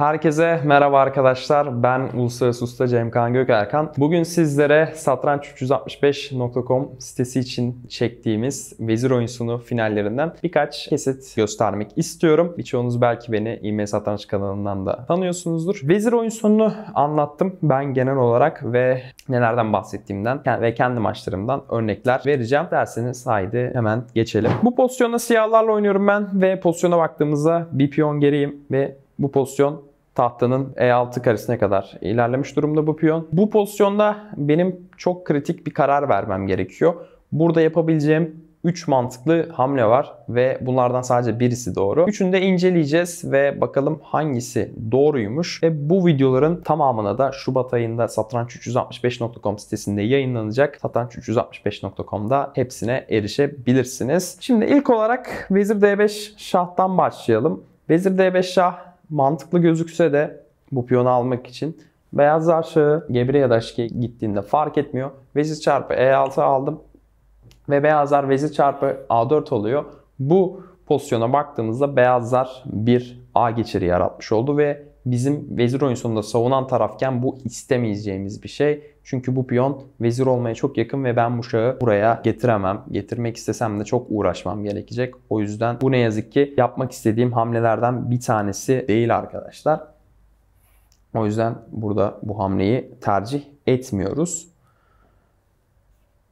Herkese merhaba arkadaşlar. Ben Uluslararası Usta Cem Kaan Gökerkan. Bugün sizlere satranç365.com sitesi için çektiğimiz vezir oyunsunu finallerinden birkaç kesit göstermek istiyorum. Birçoğunuz belki beni IM Satranç kanalından da tanıyorsunuzdur. Vezir oyunsununu anlattım ben genel olarak ve nelerden bahsettiğimden ve kendi maçlarımdan örnekler vereceğim. Derseniz haydi hemen geçelim. Bu pozisyonda siyahlarla oynuyorum ben ve pozisyona baktığımızda bir piyon geriyim ve bu pozisyon tahtanın E6 karesine kadar ilerlemiş durumda bu piyon. Bu pozisyonda benim çok kritik bir karar vermem gerekiyor. Burada yapabileceğim 3 mantıklı hamle var ve bunlardan sadece birisi doğru. Üçünü de inceleyeceğiz ve bakalım hangisi doğruymuş. Ve bu videoların tamamına da Şubat ayında satranç365.com sitesinde yayınlanacak. Satranç365.com'da hepsine erişebilirsiniz. Şimdi ilk olarak Vezir D5 şahtan başlayalım. Vezir D5 şah mantıklı gözükse de bu piyonu almak için beyaz zar Gebre ya da aşike gittiğinde fark etmiyor. Vezir çarpı E6 aldım ve beyazlar vezir çarpı A4 oluyor. Bu pozisyona baktığımızda beyazlar bir A geçiri yaratmış oldu ve bizim vezir oyun sonunda savunan tarafken bu istemeyeceğimiz bir şey. Çünkü bu piyon vezir olmaya çok yakın ve ben bu şahı buraya getiremem. Getirmek istesem de çok uğraşmam gerekecek. O yüzden bu ne yazık ki yapmak istediğim hamlelerden bir tanesi değil arkadaşlar. O yüzden burada bu hamleyi tercih etmiyoruz.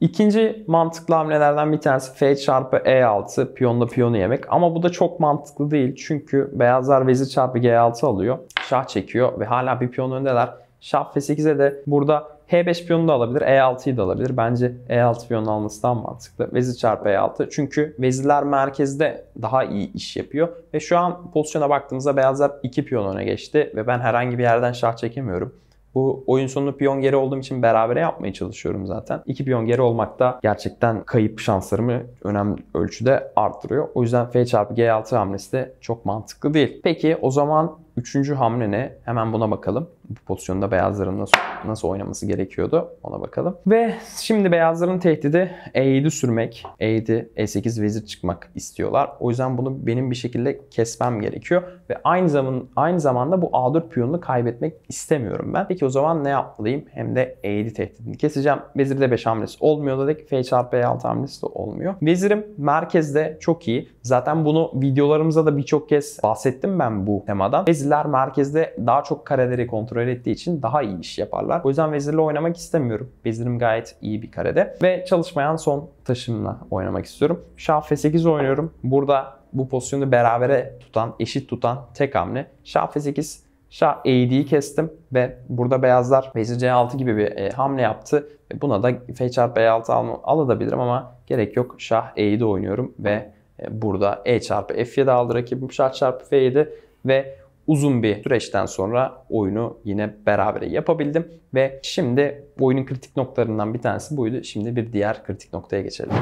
İkinci mantıklı hamlelerden bir tanesi F çarpı E6 piyonla piyonu yemek. Ama bu da çok mantıklı değil. Çünkü beyazlar vezir çarpı G6 alıyor. Şah çekiyor ve hala bir piyon öndeler. Şah F8'e de burada H5 piyonu da alabilir, E6'yı da alabilir. Bence E6 piyonu alması daha mantıklı. Vezir çarpı E6. Çünkü vezirler merkezde daha iyi iş yapıyor. Ve şu an pozisyona baktığımızda beyazlar 2 piyon öne geçti. Ve ben herhangi bir yerden şah çekemiyorum. Bu oyun sonunu piyon geri olduğum için berabere yapmaya çalışıyorum zaten. İki piyon geri olmak da gerçekten kayıp şanslarımı önemli ölçüde arttırıyor. O yüzden F çarpı G6 hamlesi de çok mantıklı değil. Peki o zaman üçüncü hamle ne? Hemen buna bakalım bu pozisyonda beyazların nasıl, nasıl oynaması gerekiyordu ona bakalım. Ve şimdi beyazların tehdidi E7 sürmek, E7, E8 vezir çıkmak istiyorlar. O yüzden bunu benim bir şekilde kesmem gerekiyor ve aynı zaman aynı zamanda bu A4 piyonunu kaybetmek istemiyorum ben. Peki o zaman ne yapmalıyım? Hem de E7 tehdidini keseceğim. Vezirde 5 hamlesi olmuyor dedik. F çarpı E6 hamlesi de olmuyor. Vezirim merkezde çok iyi. Zaten bunu videolarımızda da birçok kez bahsettim ben bu temadan. Vezirler merkezde daha çok kareleri kontrol kontrol ettiği için daha iyi iş yaparlar. O yüzden vezirle oynamak istemiyorum. Vezirim gayet iyi bir karede. Ve çalışmayan son taşımla oynamak istiyorum. Şah F8 oynuyorum. Burada bu pozisyonu berabere tutan, eşit tutan tek hamle. Şah F8 Şah AD'yi kestim ve burada beyazlar vezir C6 gibi bir e, hamle yaptı. Ve buna da F çarpı E6 al alabilirim ama gerek yok. Şah E'yi de oynuyorum ve e, burada E çarpı F7 aldı rakibim. Şah çarpı F7 ve uzun bir süreçten sonra oyunu yine beraber yapabildim. Ve şimdi oyunun kritik noktalarından bir tanesi buydu. Şimdi bir diğer kritik noktaya geçelim.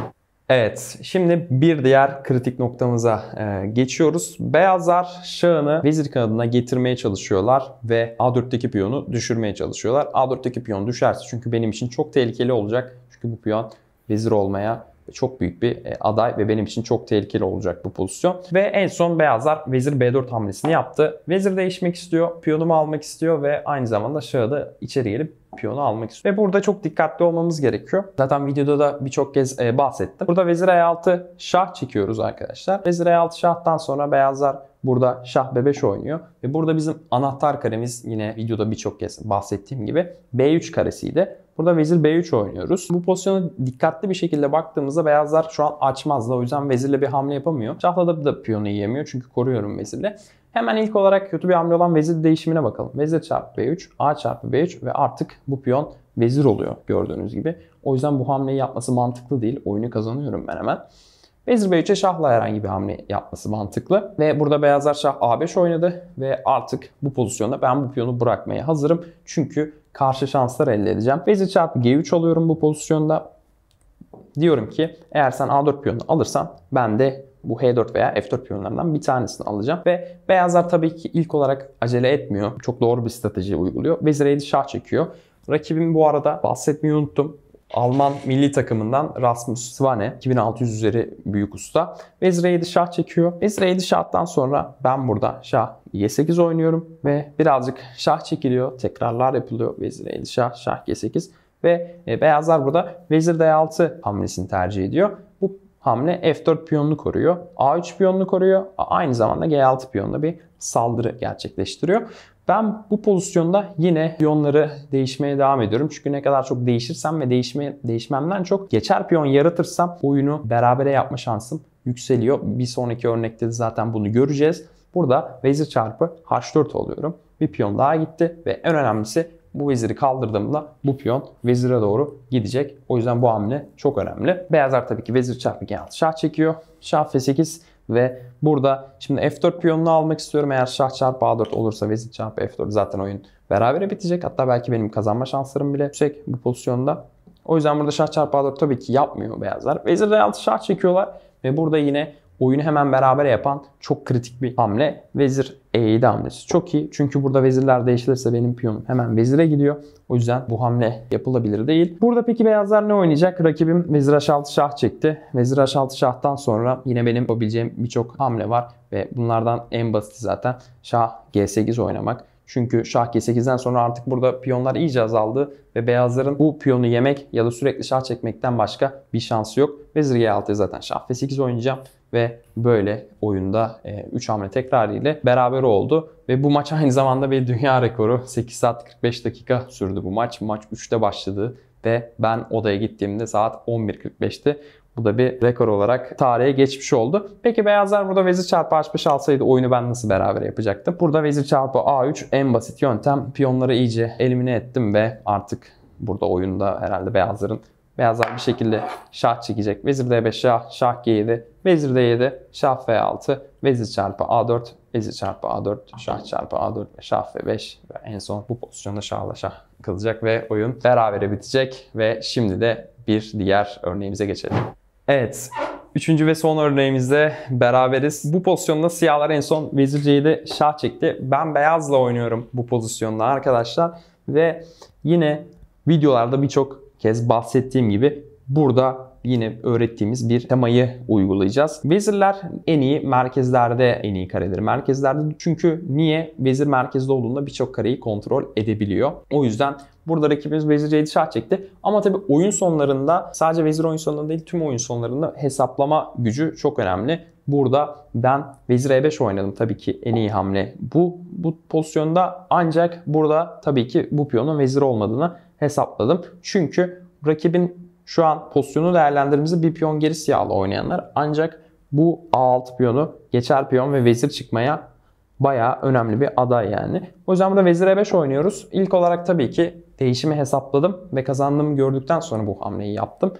Evet, şimdi bir diğer kritik noktamıza e, geçiyoruz. Beyazlar şahını vezir kanadına getirmeye çalışıyorlar ve A4'teki piyonu düşürmeye çalışıyorlar. A4'teki piyon düşerse çünkü benim için çok tehlikeli olacak. Çünkü bu piyon vezir olmaya çok büyük bir e, aday ve benim için çok tehlikeli olacak bu pozisyon. Ve en son beyazlar vezir b4 hamlesini yaptı. Vezir değişmek istiyor, piyonumu almak istiyor ve aynı zamanda şahı da içeri gelip piyonu almak istiyor. Ve burada çok dikkatli olmamız gerekiyor. Zaten videoda da birçok kez e, bahsettim. Burada vezir e6 şah çekiyoruz arkadaşlar. Vezir e6 şahtan sonra beyazlar Burada şah b5 oynuyor. Ve burada bizim anahtar karemiz yine videoda birçok kez bahsettiğim gibi B3 karesiydi. Burada vezir B3 oynuyoruz. Bu pozisyona dikkatli bir şekilde baktığımızda beyazlar şu an açmazdı. O yüzden vezirle bir hamle yapamıyor. Şahla da, da piyonu yiyemiyor çünkü koruyorum vezirle. Hemen ilk olarak kötü bir hamle olan vezir değişimine bakalım. Vezir çarpı B3, A çarpı B3 ve artık bu piyon vezir oluyor gördüğünüz gibi. O yüzden bu hamleyi yapması mantıklı değil. Oyunu kazanıyorum ben hemen. Vezir B3'e şahla herhangi bir hamle yapması mantıklı. Ve burada beyazlar şah A5 oynadı ve artık bu pozisyonda ben bu piyonu bırakmaya hazırım. Çünkü karşı şanslar elde edeceğim. Vezir çarpı G3 alıyorum bu pozisyonda. Diyorum ki eğer sen A4 piyonunu alırsan ben de bu H4 veya F4 piyonlarından bir tanesini alacağım. Ve beyazlar tabii ki ilk olarak acele etmiyor. Çok doğru bir strateji uyguluyor. Vezir 7 şah çekiyor. Rakibim bu arada bahsetmeyi unuttum. Alman milli takımından Rasmus Svane 2600 üzeri büyük usta. Vezire 7 şah çekiyor. Vezire 7 şahtan sonra ben burada şah G8 oynuyorum ve birazcık şah çekiliyor. Tekrarlar yapılıyor. Vezire 7 şah, şah G8 ve e, beyazlar burada vezir D6 hamlesini tercih ediyor. Bu hamle F4 piyonunu koruyor. A3 piyonunu koruyor. Aynı zamanda G6 piyonuna bir saldırı gerçekleştiriyor. Ben bu pozisyonda yine piyonları değişmeye devam ediyorum. Çünkü ne kadar çok değişirsem ve değişme, değişmemden çok geçer piyon yaratırsam oyunu berabere yapma şansım yükseliyor. Bir sonraki örnekte de zaten bunu göreceğiz. Burada vezir çarpı h4 oluyorum. Bir piyon daha gitti ve en önemlisi bu veziri kaldırdığımda bu piyon vezire doğru gidecek. O yüzden bu hamle çok önemli. Beyazlar tabii ki vezir çarpı genel 6 şah çekiyor. Şah f8 ve burada şimdi F4 piyonunu almak istiyorum. Eğer şah çarpı A4 olursa vezir çarpı F4 zaten oyun berabere bitecek. Hatta belki benim kazanma şanslarım bile yüksek bu pozisyonda. O yüzden burada şah çarpı A4 tabii ki yapmıyor beyazlar. Vezir D6 şah çekiyorlar. Ve burada yine oyunu hemen beraber yapan çok kritik bir hamle vezir e7 hamlesi. Çok iyi çünkü burada vezirler değişirse benim piyonum hemen vezire gidiyor. O yüzden bu hamle yapılabilir değil. Burada peki beyazlar ne oynayacak? Rakibim vezir h6 şah çekti. Vezir h6 şahtan sonra yine benim yapabileceğim birçok hamle var. Ve bunlardan en basiti zaten şah g8 oynamak. Çünkü şah g8'den sonra artık burada piyonlar iyice azaldı ve beyazların bu piyonu yemek ya da sürekli şah çekmekten başka bir şansı yok. Vezir g6'ya zaten şah f8 oynayacağım ve böyle oyunda 3 e, hamle tekrarı ile beraber oldu. Ve bu maç aynı zamanda bir dünya rekoru. 8 saat 45 dakika sürdü bu maç. Maç 3'te başladı ve ben odaya gittiğimde saat 11.45'ti. Bu da bir rekor olarak tarihe geçmiş oldu. Peki beyazlar burada vezir çarpı h5 alsaydı oyunu ben nasıl beraber yapacaktım? Burada vezir çarpı a3 en basit yöntem. Piyonları iyice elimine ettim ve artık burada oyunda herhalde beyazların Beyazlar bir şekilde şah çekecek. Vezir d5 şah, şah g7, vezir d7, şah f6, vezir çarpı a4, vezir çarpı a4, şah çarpı a4 ve şah f5 ve en son bu pozisyonda şahla şah kılacak ve oyun berabere bitecek ve şimdi de bir diğer örneğimize geçelim. Evet, Üçüncü ve son örneğimizde beraberiz. Bu pozisyonda siyahlar en son vezir c7 şah çekti. Ben beyazla oynuyorum bu pozisyonda arkadaşlar. Ve yine videolarda birçok kez bahsettiğim gibi burada yine öğrettiğimiz bir temayı uygulayacağız. Vezirler en iyi merkezlerde en iyi karedir. Merkezlerde çünkü niye? Vezir merkezde olduğunda birçok kareyi kontrol edebiliyor. O yüzden Burada rakibimiz Vezir Cedi Şah çekti. Ama tabii oyun sonlarında sadece Vezir oyun sonlarında değil tüm oyun sonlarında hesaplama gücü çok önemli. Burada ben Vezir E5 oynadım tabii ki en iyi hamle bu. Bu pozisyonda ancak burada tabii ki bu piyonun Vezir olmadığını hesapladım. Çünkü rakibin şu an pozisyonu değerlendirmemizi bir piyon geri siyahla oynayanlar ancak bu A6 piyonu geçer piyon ve vezir çıkmaya bayağı önemli bir aday yani. O yüzden burada vezir E5 oynuyoruz. İlk olarak tabii ki değişimi hesapladım ve kazandığımı gördükten sonra bu hamleyi yaptım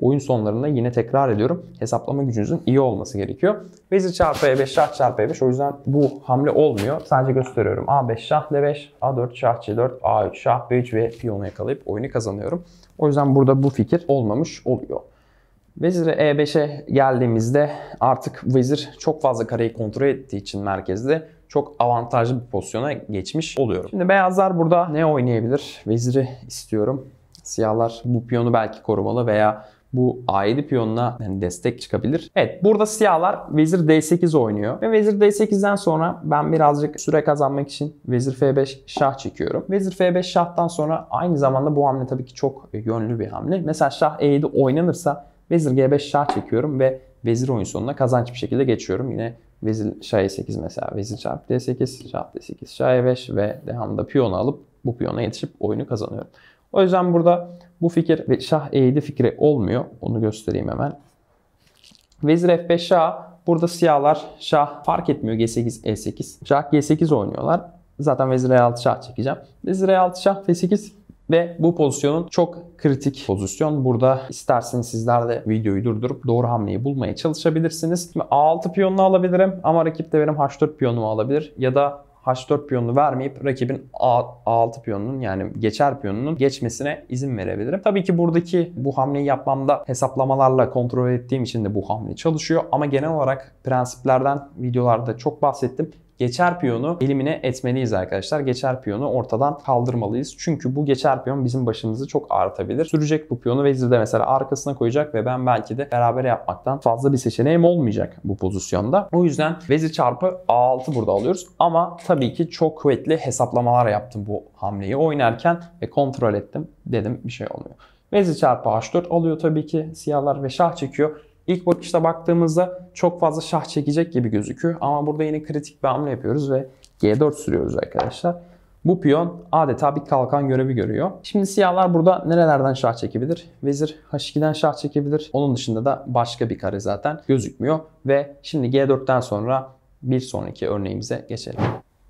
oyun sonlarında yine tekrar ediyorum. Hesaplama gücünüzün iyi olması gerekiyor. Vezir çarpı E5, şah çarpı E5. O yüzden bu hamle olmuyor. Sadece gösteriyorum. A5, şah D5, A4, şah C4, A3, şah B3 ve piyonu yakalayıp oyunu kazanıyorum. O yüzden burada bu fikir olmamış oluyor. Vezire E5'e geldiğimizde artık vezir çok fazla kareyi kontrol ettiği için merkezde çok avantajlı bir pozisyona geçmiş oluyorum. Şimdi beyazlar burada ne oynayabilir? Veziri istiyorum. Siyahlar bu piyonu belki korumalı veya bu A7 piyonuna destek çıkabilir. Evet burada siyahlar vezir D8 oynuyor. Ve vezir D8'den sonra ben birazcık süre kazanmak için vezir F5 şah çekiyorum. Vezir F5 şahtan sonra aynı zamanda bu hamle tabii ki çok yönlü bir hamle. Mesela şah E7 oynanırsa vezir G5 şah çekiyorum ve vezir oyun sonuna kazanç bir şekilde geçiyorum. Yine vezir şah E8 mesela vezir çarp D8, şah D8, şah E5 ve devamında piyonu alıp bu piyona yetişip oyunu kazanıyorum. O yüzden burada bu fikir ve şah eğdi fikri olmuyor. Onu göstereyim hemen. Vezir f5 şah. Burada siyahlar şah fark etmiyor g8 e8. Şah g8 oynuyorlar. Zaten vezir e6 şah çekeceğim. Vezir e6 şah f8 ve bu pozisyonun çok kritik pozisyon. Burada isterseniz sizler de videoyu durdurup doğru hamleyi bulmaya çalışabilirsiniz. Şimdi A6 piyonunu alabilirim ama rakip de benim H4 piyonumu alabilir. Ya da H4 piyonunu vermeyip rakibin A, 6 piyonunun yani geçer piyonunun geçmesine izin verebilirim. Tabii ki buradaki bu hamleyi yapmamda hesaplamalarla kontrol ettiğim için de bu hamle çalışıyor. Ama genel olarak prensiplerden videolarda çok bahsettim geçer piyonu elimine etmeliyiz arkadaşlar. Geçer piyonu ortadan kaldırmalıyız. Çünkü bu geçer piyon bizim başımızı çok ağrıtabilir. Sürecek bu piyonu vezir de mesela arkasına koyacak ve ben belki de beraber yapmaktan fazla bir seçeneğim olmayacak bu pozisyonda. O yüzden vezir çarpı A6 burada alıyoruz. Ama tabii ki çok kuvvetli hesaplamalar yaptım bu hamleyi oynarken ve kontrol ettim. Dedim bir şey olmuyor. Vezir çarpı H4 alıyor tabii ki siyahlar ve şah çekiyor. İlk bakışta baktığımızda çok fazla şah çekecek gibi gözüküyor. Ama burada yine kritik bir hamle yapıyoruz ve G4 sürüyoruz arkadaşlar. Bu piyon adeta bir kalkan görevi görüyor. Şimdi siyahlar burada nerelerden şah çekebilir? Vezir H2'den şah çekebilir. Onun dışında da başka bir kare zaten gözükmüyor. Ve şimdi G4'ten sonra bir sonraki örneğimize geçelim.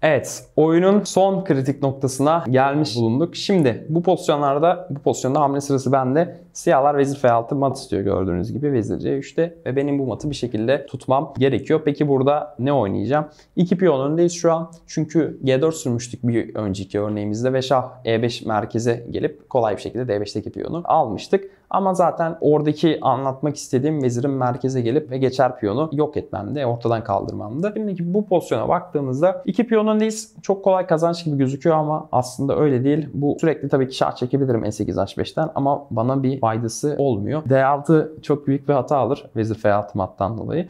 Evet, oyunun son kritik noktasına gelmiş bulunduk. Şimdi bu pozisyonlarda, bu pozisyonda hamle sırası bende. Siyahlar vezir f6 mat istiyor gördüğünüz gibi. Vezir c3'te ve benim bu matı bir şekilde tutmam gerekiyor. Peki burada ne oynayacağım? İki piyon öndeyiz şu an. Çünkü g4 sürmüştük bir önceki örneğimizde ve şah e5 merkeze gelip kolay bir şekilde d5'teki piyonu almıştık. Ama zaten oradaki anlatmak istediğim vezirin merkeze gelip ve geçer piyonu yok etmemdi, ortadan kaldırmamdı. Şimdiki bu pozisyona baktığımızda iki piyon öndeyiz. Çok kolay kazanç gibi gözüküyor ama aslında öyle değil. Bu sürekli tabii ki şah çekebilirim E8 H5'ten ama bana bir faydası olmuyor. D6 çok büyük bir hata alır vezir F6 mattan dolayı.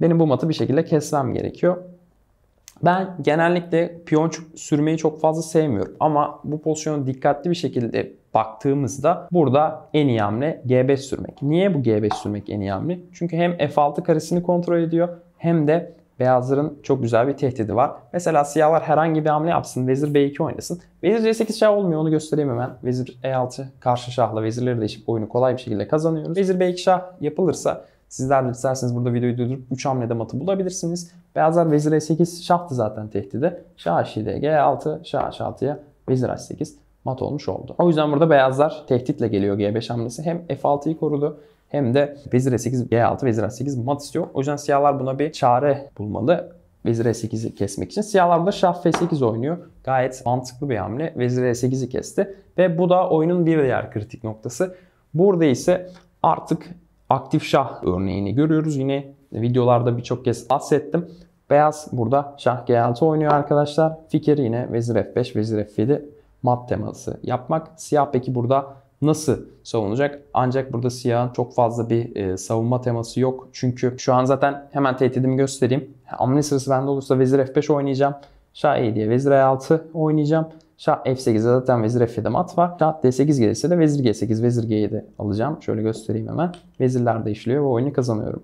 Benim bu matı bir şekilde kesmem gerekiyor. Ben genellikle piyon sürmeyi çok fazla sevmiyorum ama bu pozisyonu dikkatli bir şekilde baktığımızda burada en iyi hamle G5 sürmek. Niye bu G5 sürmek en iyi hamle? Çünkü hem F6 karesini kontrol ediyor hem de beyazların çok güzel bir tehdidi var. Mesela siyahlar herhangi bir hamle yapsın. Vezir B2 oynasın. Vezir C8 şah olmuyor onu göstereyim hemen. Vezir E6 karşı şahla vezirleri değişip oyunu kolay bir şekilde kazanıyoruz. Vezir B2 şah yapılırsa Sizler de isterseniz burada videoyu durdurup 3 hamlede matı bulabilirsiniz. Beyazlar vezir e8 şahtı zaten tehdidi. Şah h7, g6, şah h6'ya vezir h8 mat olmuş oldu. O yüzden burada beyazlar tehditle geliyor G5 hamlesi. Hem F6'yı korudu hem de vezir E8, G6, vezir A8 mat istiyor. O yüzden siyahlar buna bir çare bulmalı. Vezir E8'i kesmek için. Siyahlar da şah F8 oynuyor. Gayet mantıklı bir hamle. Vezir E8'i kesti. Ve bu da oyunun bir diğer kritik noktası. Burada ise artık aktif şah örneğini görüyoruz. Yine videolarda birçok kez bahsettim. Beyaz burada şah G6 oynuyor arkadaşlar. Fikir yine vezir F5, vezir F7 mat teması yapmak. Siyah peki burada nasıl savunacak? Ancak burada siyahın çok fazla bir e, savunma teması yok. Çünkü şu an zaten hemen tehdidimi göstereyim. Amni sırası bende olursa vezir f5 oynayacağım. Şah e diye vezir e6 oynayacağım. Şah f8'e zaten vezir f7 mat var. Şah d8 gelirse de vezir g8, vezir g7 alacağım. Şöyle göstereyim hemen. Vezirler de işliyor ve oyunu kazanıyorum.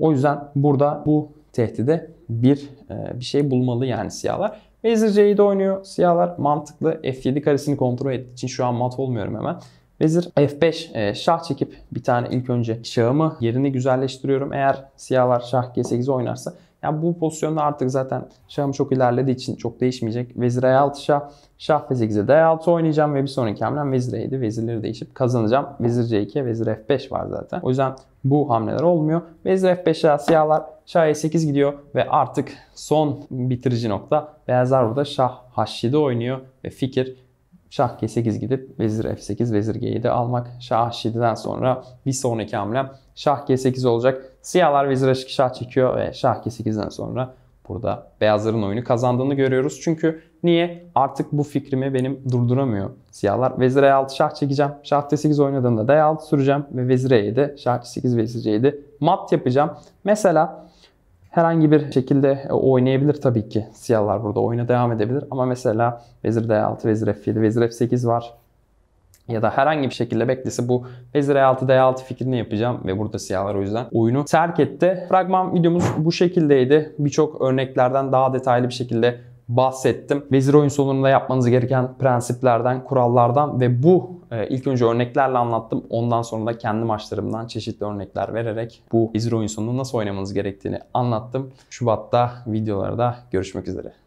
O yüzden burada bu tehdide bir e, bir şey bulmalı yani siyahlar. Vezir C7 oynuyor. Siyahlar mantıklı F7 karesini kontrol ettiği için şu an mat olmuyorum hemen. Vezir F5 e, şah çekip bir tane ilk önce şahımı yerini güzelleştiriyorum. Eğer siyahlar şah G8 oynarsa yani bu pozisyonda artık zaten şahım çok ilerlediği için çok değişmeyecek. Vezir E6 şah, şah F8'e D6 oynayacağım ve bir sonraki hamlem Vezir E7, vezirleri değişip kazanacağım. Vezir C2, Vezir F5 var zaten. O yüzden bu hamleler olmuyor. Vezir F5'e siyahlar şah E8 gidiyor ve artık son bitirici nokta beyazlar burada şah H7 oynuyor ve fikir şah G8 gidip vezir F8 vezir G7 almak. Şah H7'den sonra bir sonraki hamle şah G8 olacak. Siyahlar vezir H2 şah çekiyor ve şah G8'den sonra burada beyazların oyunu kazandığını görüyoruz. Çünkü Niye? Artık bu fikrimi benim durduramıyor siyahlar. Vezire E6 şah çekeceğim. Şah D8 oynadığımda D6 süreceğim ve vezire E7, şah D8, vezire E7 mat yapacağım. Mesela herhangi bir şekilde e, oynayabilir tabii ki. Siyahlar burada oyuna devam edebilir ama mesela vezir D6, vezir F7, vezir F8 var. Ya da herhangi bir şekilde beklese bu vezir E6, D6 fikrini yapacağım ve burada siyahlar o yüzden oyunu terk etti. Fragman videomuz bu şekildeydi. Birçok örneklerden daha detaylı bir şekilde bahsettim. Vezir oyun sonunda yapmanız gereken prensiplerden, kurallardan ve bu e, ilk önce örneklerle anlattım. Ondan sonra da kendi maçlarımdan çeşitli örnekler vererek bu vezir oyun sonunu nasıl oynamanız gerektiğini anlattım. Şubat'ta videolarda görüşmek üzere.